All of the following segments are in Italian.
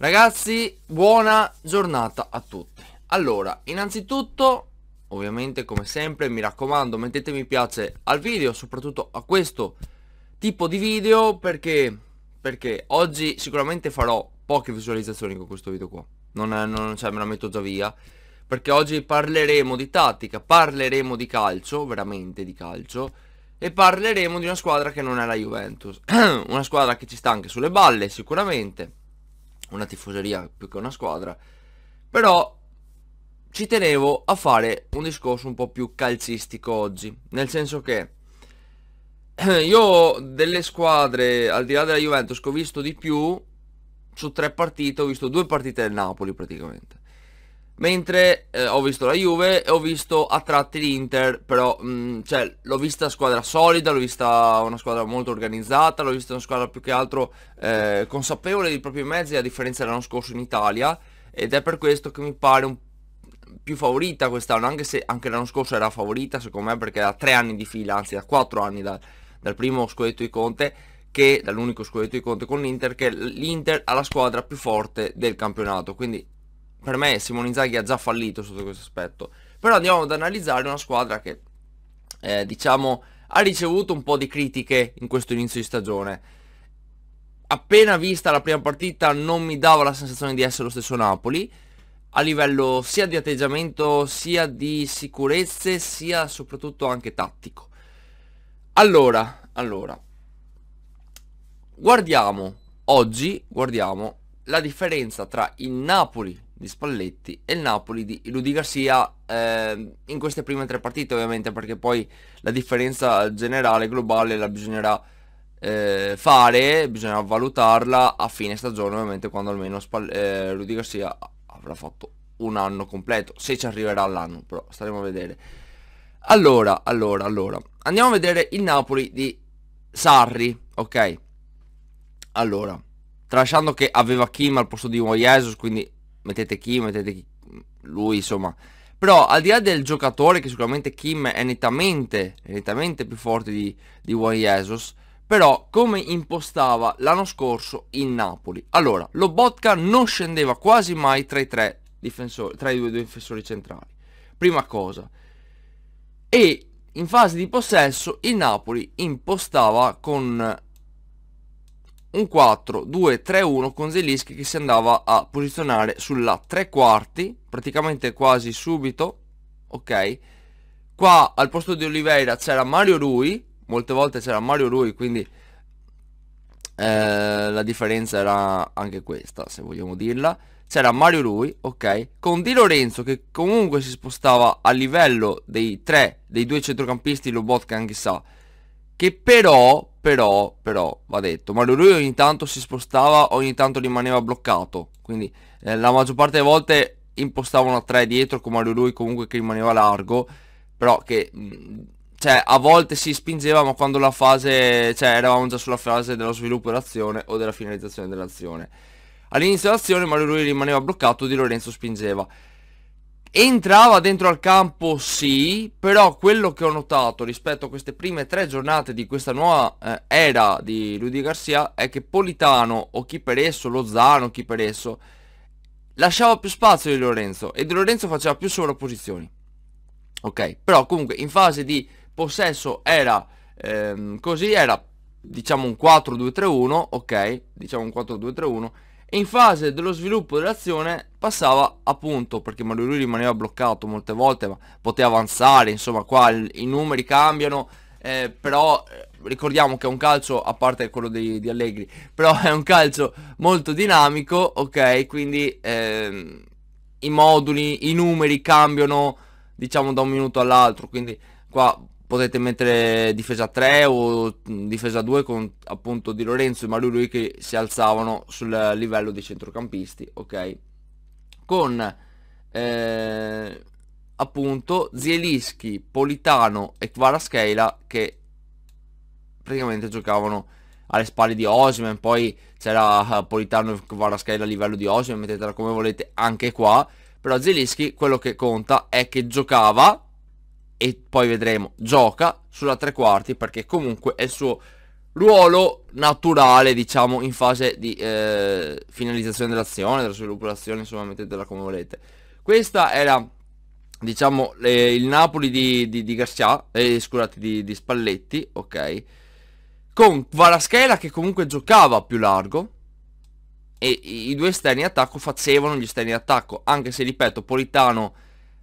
Ragazzi, buona giornata a tutti. Allora, innanzitutto, ovviamente come sempre, mi raccomando, mettete mi piace al video, soprattutto a questo tipo di video, perché, perché oggi sicuramente farò poche visualizzazioni con questo video qua. Non, è, non cioè, me la metto già via. Perché oggi parleremo di tattica, parleremo di calcio, veramente di calcio, e parleremo di una squadra che non è la Juventus. una squadra che ci sta anche sulle balle, sicuramente una tifoseria più che una squadra, però ci tenevo a fare un discorso un po' più calcistico oggi, nel senso che eh, io delle squadre, al di là della Juventus, che ho visto di più, su tre partite ho visto due partite del Napoli praticamente. Mentre eh, ho visto la Juve e ho visto a tratti l'Inter, però mh, mm, cioè, l'ho vista squadra solida, l'ho vista una squadra molto organizzata, l'ho vista una squadra più che altro eh, consapevole dei propri mezzi, a differenza dell'anno scorso in Italia, ed è per questo che mi pare un più favorita quest'anno, anche se anche l'anno scorso era favorita secondo me perché da tre anni di fila, anzi da quattro anni da, dal primo scudetto di Conte, che dall'unico scudetto di Conte con l'Inter, che l'Inter ha la squadra più forte del campionato, quindi per me Simone Inzaghi ha già fallito sotto questo aspetto. Però andiamo ad analizzare una squadra che, eh, diciamo, ha ricevuto un po' di critiche in questo inizio di stagione. Appena vista la prima partita non mi dava la sensazione di essere lo stesso Napoli, a livello sia di atteggiamento, sia di sicurezze, sia soprattutto anche tattico. Allora, allora, guardiamo oggi, guardiamo la differenza tra il Napoli di Spalletti e il Napoli di Ludi Garcia eh, in queste prime tre partite ovviamente perché poi la differenza generale globale la bisognerà eh, fare, bisognerà valutarla a fine stagione ovviamente quando almeno Spall- eh, Ludi Garcia avrà fatto un anno completo, se ci arriverà l'anno però staremo a vedere. Allora, allora, allora, andiamo a vedere il Napoli di Sarri, ok? Allora, tralasciando che aveva Kim al posto di Moyesus, quindi mettete Kim, mettete lui, insomma. Però al di là del giocatore, che sicuramente Kim è nettamente, è nettamente più forte di, di Juan Jesus, però come impostava l'anno scorso il Napoli. Allora, Lobotka non scendeva quasi mai tra i, tre difensori, tra i due difensori centrali. Prima cosa. E in fase di possesso il Napoli impostava con un 4-2-3-1 con Zelischi che si andava a posizionare sulla tre quarti, praticamente quasi subito, ok? Qua al posto di Oliveira c'era Mario Rui, molte volte c'era Mario Rui, quindi eh, la differenza era anche questa, se vogliamo dirla. C'era Mario Rui, ok? Con Di Lorenzo che comunque si spostava a livello dei tre, dei due centrocampisti Lobotka anche sa, che però però, però, va detto, Mario lui ogni tanto si spostava, ogni tanto rimaneva bloccato, quindi eh, la maggior parte delle volte impostavano a tre dietro con Mario lui comunque che rimaneva largo, però che... Mh, cioè, a volte si spingeva, ma quando la fase... Cioè, eravamo già sulla fase dello sviluppo dell'azione o della finalizzazione dell'azione. All'inizio dell'azione Mario Rui rimaneva bloccato, Di Lorenzo spingeva. Entrava dentro al campo sì, però quello che ho notato rispetto a queste prime tre giornate di questa nuova eh, era di Rudy Garcia è che Politano o chi per esso, Lozano, chi per esso, lasciava più spazio di Lorenzo e Di Lorenzo faceva più sovrapposizioni. Ok, però comunque in fase di possesso era ehm, così, era diciamo un 4-2-3-1, ok, diciamo un 4-2-3-1 e in fase dello sviluppo dell'azione passava appunto perché perché lui rimaneva bloccato molte volte ma poteva avanzare insomma qua i numeri cambiano eh, però eh, ricordiamo che è un calcio a parte quello di, di Allegri però è un calcio molto dinamico ok quindi eh, i moduli i numeri cambiano diciamo da un minuto all'altro quindi qua potete mettere difesa 3 o mm, difesa 2 con appunto Di Lorenzo e Mario che si alzavano sul livello dei centrocampisti, ok? Con eh, appunto Zielischi, Politano e Kvaraskeila che praticamente giocavano alle spalle di Osimen, poi c'era eh, Politano e Kvaraskeila a livello di Osimen, mettetela come volete anche qua, però Zielischi quello che conta è che giocava e poi vedremo, gioca sulla tre quarti perché comunque è il suo ruolo naturale, diciamo, in fase di eh, finalizzazione dell'azione, della sviluppazione, insomma, mettetela come volete. Questa era, diciamo, le, il Napoli di, di, di Garcia, eh, scusate, di, di Spalletti, ok? Con Varaschela che comunque giocava più largo, e i due esterni attacco facevano gli esterni attacco, anche se ripeto Politano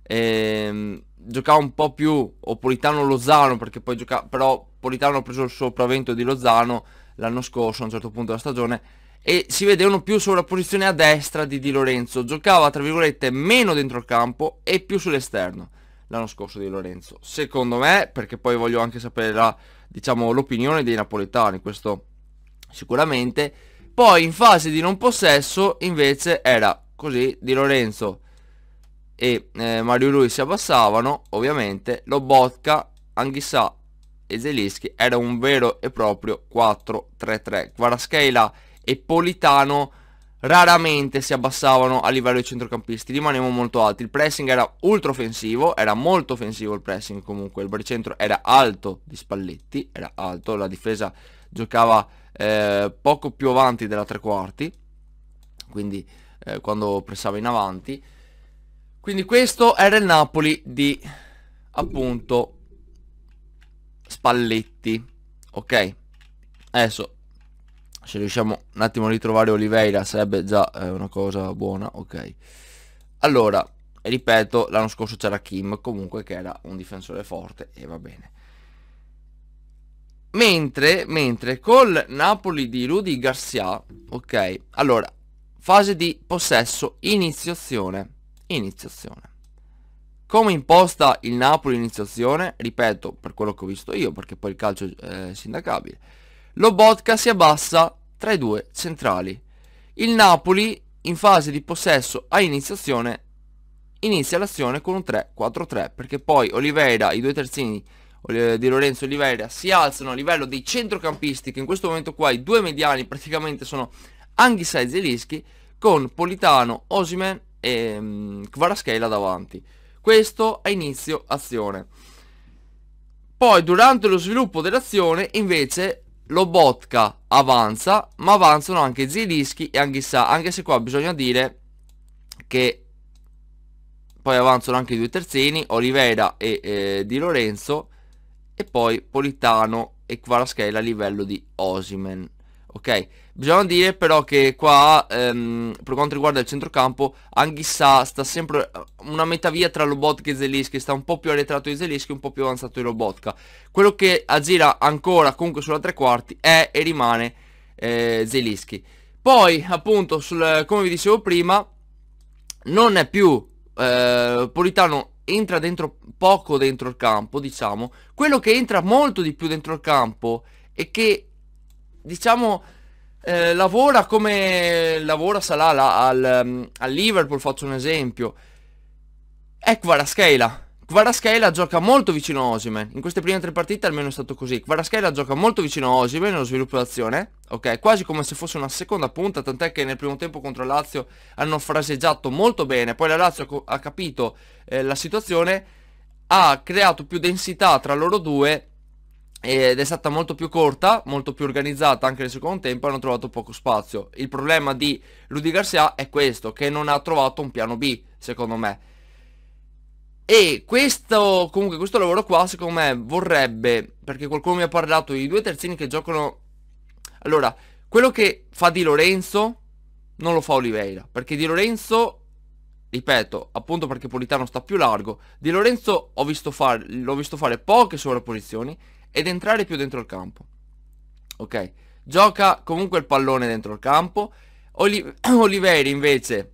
ehm, giocava un po' più o Politano-Lozano perché poi giocava, però Politano ha preso il sopravvento di Lozano l'anno scorso a un certo punto della stagione e si vedevano più sulla posizione a destra di Di Lorenzo, giocava tra virgolette meno dentro il campo e più sull'esterno l'anno scorso di Lorenzo, secondo me, perché poi voglio anche sapere la, diciamo, l'opinione dei napoletani, questo sicuramente, poi in fase di non possesso invece era così Di Lorenzo e eh, Mario Lui si abbassavano, ovviamente Lobotka, Anghissà e Zelischi era un vero e proprio 4-3-3. Guarascheila e Politano raramente si abbassavano a livello di centrocampisti, rimanevano molto alti. Il pressing era ultra offensivo, era molto offensivo il pressing comunque, il baricentro era alto di Spalletti, era alto, la difesa giocava eh, poco più avanti della tre quarti, quindi eh, quando pressava in avanti quindi questo era il Napoli di, appunto, Spalletti. Ok. Adesso, se riusciamo un attimo a ritrovare Oliveira, sarebbe già eh, una cosa buona. Ok. Allora, ripeto, l'anno scorso c'era Kim, comunque, che era un difensore forte e va bene. Mentre, mentre col Napoli di Rudy Garcia, ok, allora, fase di possesso, iniziazione iniziazione. Come imposta il Napoli iniziazione, ripeto per quello che ho visto io, perché poi il calcio è eh, sindacabile, Lobotka si abbassa tra i due centrali. Il Napoli in fase di possesso a iniziazione inizia l'azione con un 3-4-3 perché poi Oliveira, i due terzini di Lorenzo Oliveira si alzano a livello dei centrocampisti che in questo momento qua i due mediani praticamente sono Anghissai e Zelischi con Politano, Osimen e ehm, Kvaraschela davanti. Questo a inizio azione. Poi durante lo sviluppo dell'azione invece Lobotka avanza, ma avanzano anche Zilischi e Anghissà, anche se qua bisogna dire che poi avanzano anche i due terzini, Olivera e eh, Di Lorenzo, e poi Politano e Kvaraschela a livello di Osimen. Ok? Bisogna dire però che qua, ehm, per quanto riguarda il centrocampo, Anghissa sta sempre eh, una metà via tra Lobotka e Zelischi, sta un po' più arretrato di Zelischi, un po' più avanzato di Lobotka. Quello che aggira ancora comunque sulla tre quarti è e rimane eh, Zelischi. Poi, appunto, sul, come vi dicevo prima, non è più eh, Politano entra dentro poco dentro il campo, diciamo. Quello che entra molto di più dentro il campo e che, diciamo eh, lavora come lavora Salah al, mm, al, Liverpool, faccio un esempio, è Kvaratskhelia. Kvaratskhelia gioca molto vicino a Osimen, in queste prime tre partite almeno è stato così. Kvaratskhelia gioca molto vicino a Osimen nello sviluppo d'azione, ok? Quasi come se fosse una seconda punta, tant'è che nel primo tempo contro la Lazio hanno fraseggiato molto bene, poi la Lazio ha capito eh, la situazione, ha creato più densità tra loro due ed è stata molto più corta, molto più organizzata anche nel secondo tempo hanno trovato poco spazio. Il problema di Rudy Garcia è questo, che non ha trovato un piano B, secondo me. E questo, comunque, questo lavoro qua, secondo me, vorrebbe, perché qualcuno mi ha parlato di due terzini che giocano... Allora, quello che fa Di Lorenzo non lo fa Oliveira, perché Di Lorenzo ripeto, appunto perché Politano sta più largo, Di Lorenzo visto far, l'ho visto fare poche sovrapposizioni ed entrare più dentro il campo. Ok? Gioca comunque il pallone dentro il campo. Oliveri invece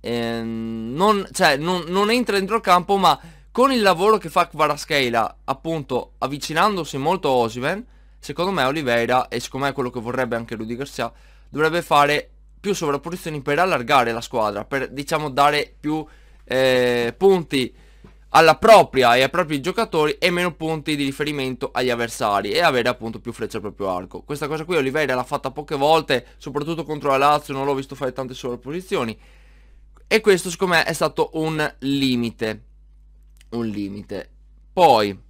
eh, non, cioè, non, non, entra dentro il campo ma con il lavoro che fa Kvaraskeila appunto avvicinandosi molto a Osimen secondo me Oliveira e siccome è quello che vorrebbe anche Rudy Garcia dovrebbe fare più sovrapposizioni per allargare la squadra per diciamo dare più eh, punti alla propria e ai propri giocatori e meno punti di riferimento agli avversari e avere appunto più frecce al proprio arco. Questa cosa qui Oliveira l'ha fatta poche volte, soprattutto contro la Lazio, non l'ho visto fare tante sovrapposizioni e questo secondo me è stato un limite. Un limite. Poi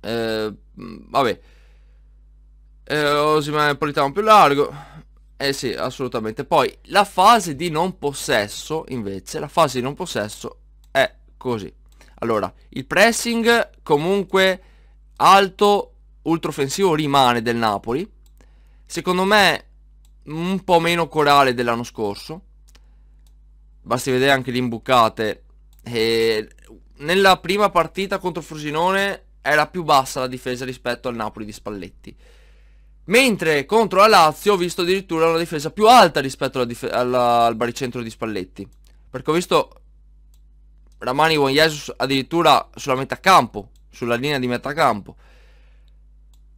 eh, vabbè eh, Osiman Napolitano più largo eh sì assolutamente poi la fase di non possesso invece la fase di non possesso così. Allora, il pressing comunque alto, ultrofensivo rimane del Napoli. Secondo me un po' meno corale dell'anno scorso. Basti vedere anche le imbucate. E nella prima partita contro Frosinone era più bassa la difesa rispetto al Napoli di Spalletti. Mentre contro la Lazio ho visto addirittura una difesa più alta rispetto alla alla, al baricentro di Spalletti. Perché ho visto Ramani Juan Jesus addirittura sulla metà campo, sulla linea di metà campo.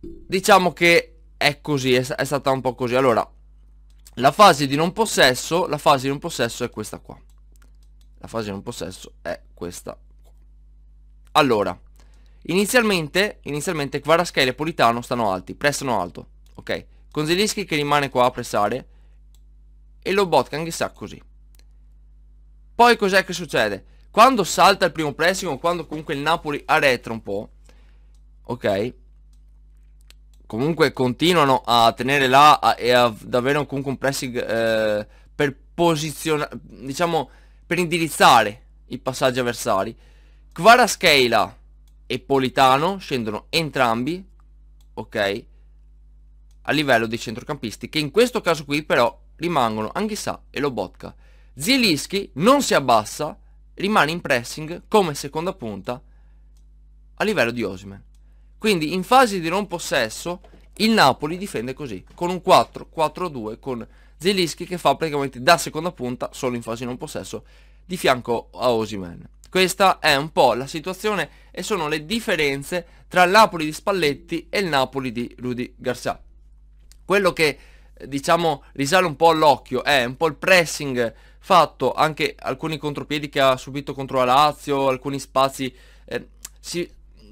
Diciamo che è così, è, è stata un po' così. Allora, la fase di non possesso, la fase di non possesso è questa qua. La fase di non possesso è questa. Allora, inizialmente, inizialmente Kvarasca e Lepolitano stanno alti, prestano alto, ok? Con Zelischi che rimane qua a pressare e Lobotkan Botkan che sta così. Poi cos'è che succede? Quando salta il primo pressing o quando comunque il Napoli arretra un po', ok? Comunque continuano a tenere là e ad avere comunque un pressing eh, per posizionare, diciamo, per indirizzare i passaggi avversari. Kvaratskhelia e Politano scendono entrambi, ok? A livello dei centrocampisti, che in questo caso qui però rimangono Anghissà e Lobotka. Zielinski non si abbassa, rimane in pressing come seconda punta a livello di Osimen. Quindi in fase di non possesso il Napoli difende così, con un 4-4-2 con Zelischi che fa praticamente da seconda punta solo in fase di non possesso di fianco a Osimen. Questa è un po' la situazione e sono le differenze tra il Napoli di Spalletti e il Napoli di Rudy Garcia. Quello che eh, diciamo risale un po' all'occhio è un po' il pressing fatto anche alcuni contropiedi che ha subito contro la Lazio, alcuni spazi, eh, si,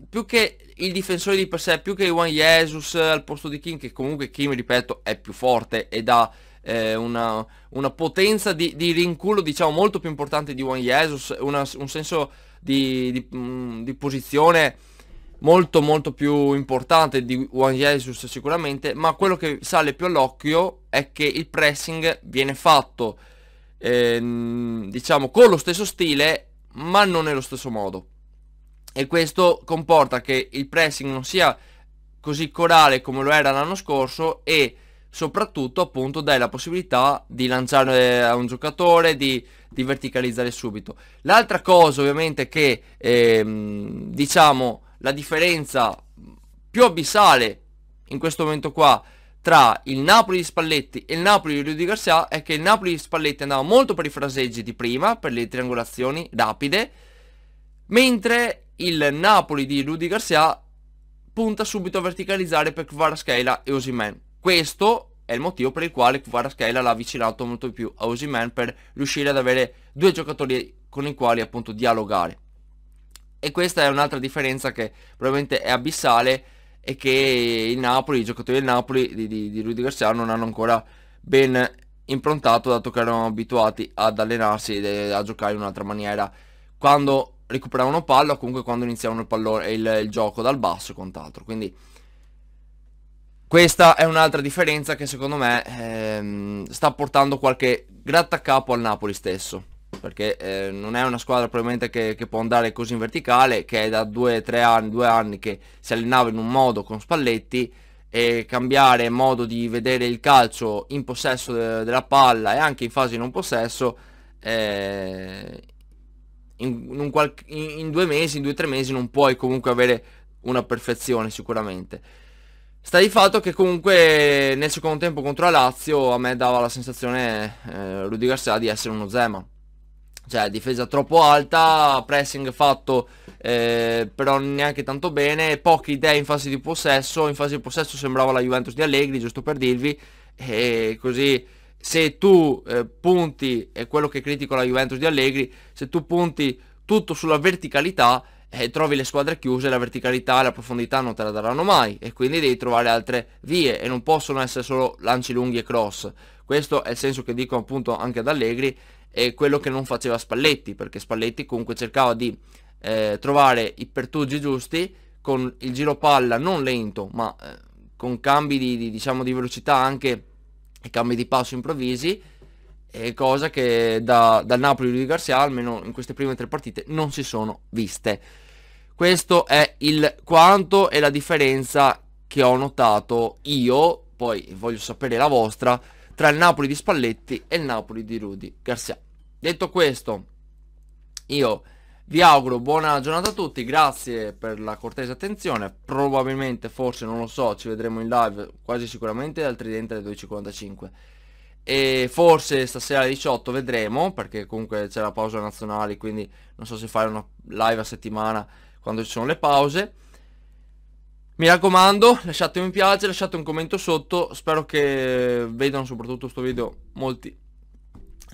più che il difensore di per sé, più che Juan Jesus al posto di Kim, che comunque Kim, ripeto, è più forte ed ha eh, una, una, potenza di, di, rinculo, diciamo, molto più importante di Juan Jesus, una, un senso di, di, mm, di posizione molto molto più importante di Juan Jesus sicuramente, ma quello che sale più all'occhio è che il pressing viene fatto ehm, diciamo, con lo stesso stile, ma non nello stesso modo. E questo comporta che il pressing non sia così corale come lo era l'anno scorso e soprattutto appunto dai la possibilità di lanciare eh, a un giocatore, di, di verticalizzare subito. L'altra cosa ovviamente che ehm, diciamo la differenza più abissale in questo momento qua tra il Napoli di Spalletti e il Napoli di Rudy Garcia è che il Napoli di Spalletti andava molto per i fraseggi di prima, per le triangolazioni rapide, mentre il Napoli di Rudy Garcia punta subito a verticalizzare per Kvaratskhelia e Osimen. Questo è il motivo per il quale Kvaratskhelia l'ha avvicinato molto di più a Osimen per riuscire ad avere due giocatori con i quali appunto dialogare. E questa è un'altra differenza che probabilmente è abissale e che il Napoli, i giocatori del Napoli di, di, di Rudy Garcia non hanno ancora ben improntato dato che erano abituati ad allenarsi e a giocare in un'altra maniera quando recuperavano palla o comunque quando iniziavano il, pallone, il, il gioco dal basso e quant'altro quindi questa è un'altra differenza che secondo me ehm, sta portando qualche grattacapo al Napoli stesso perché eh, non è una squadra probabilmente che, che, può andare così in verticale, che è da 2-3 anni, 2 anni che si allenava in un modo con Spalletti e cambiare modo di vedere il calcio in possesso de eh, della palla e anche in fase non possesso eh, in, in, in, in, due mesi, in due tre mesi non puoi comunque avere una perfezione sicuramente. Sta di fatto che comunque nel secondo tempo contro la Lazio a me dava la sensazione eh, Rudy Garcia di essere uno Zema cioè difesa troppo alta, pressing fatto eh, però neanche tanto bene, poche idee in fase di possesso, in fase di possesso sembrava la Juventus di Allegri, giusto per dirvi, e così se tu eh, punti, è quello che critico la Juventus di Allegri, se tu punti tutto sulla verticalità, eh, trovi le squadre chiuse, la verticalità e la profondità non te la daranno mai e quindi devi trovare altre vie e non possono essere solo lanci lunghi e cross. Questo è il senso che dico appunto anche ad Allegri eh, quello che non faceva Spalletti, perché Spalletti comunque cercava di eh, trovare i pertugi giusti con il giro palla non lento, ma eh, con cambi di, di, diciamo, di velocità anche e cambi di passo improvvisi, cosa che da, dal Napoli di Garcia, almeno in queste prime tre partite, non si sono viste. Questo è il quanto e la differenza che ho notato io, poi voglio sapere la vostra, tra il Napoli di Spalletti e il Napoli di Rudy Garcia. Detto questo, io vi auguro buona giornata a tutti, grazie per la cortese attenzione, probabilmente, forse, non lo so, ci vedremo in live quasi sicuramente al Tridente alle 12.45 e forse stasera alle 18 vedremo perché comunque c'è la pausa nazionale quindi non so se fare una live a settimana quando ci sono le pause mi raccomando lasciate un mi piace lasciate un commento sotto spero che vedano soprattutto questo video molti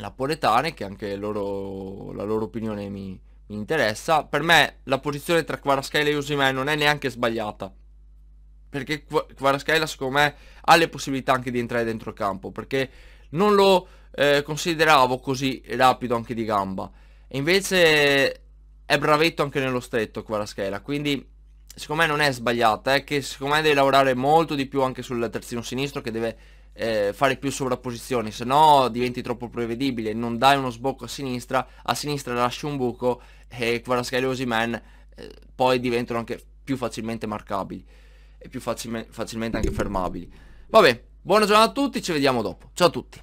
napoletane, che anche loro, la loro opinione mi, mi, interessa. Per me la posizione tra Kvaraskelia e Usimè non è neanche sbagliata. Perché Kvaraskelia secondo me ha le possibilità anche di entrare dentro il campo. Perché non lo eh, consideravo così rapido anche di gamba. E invece è bravetto anche nello stretto Kvaraskelia. Quindi secondo me non è sbagliata. È eh, che secondo me deve lavorare molto di più anche sul terzino sinistro che deve eh, fare più sovrapposizioni, se no diventi troppo prevedibile, non dai uno sbocco a sinistra, a sinistra lasci un buco e Kvaraskheli e Osimen eh, poi diventano anche più facilmente marcabili e più facilmente, facilmente anche fermabili. Vabbè, buona giornata a tutti, ci vediamo dopo. Ciao a tutti.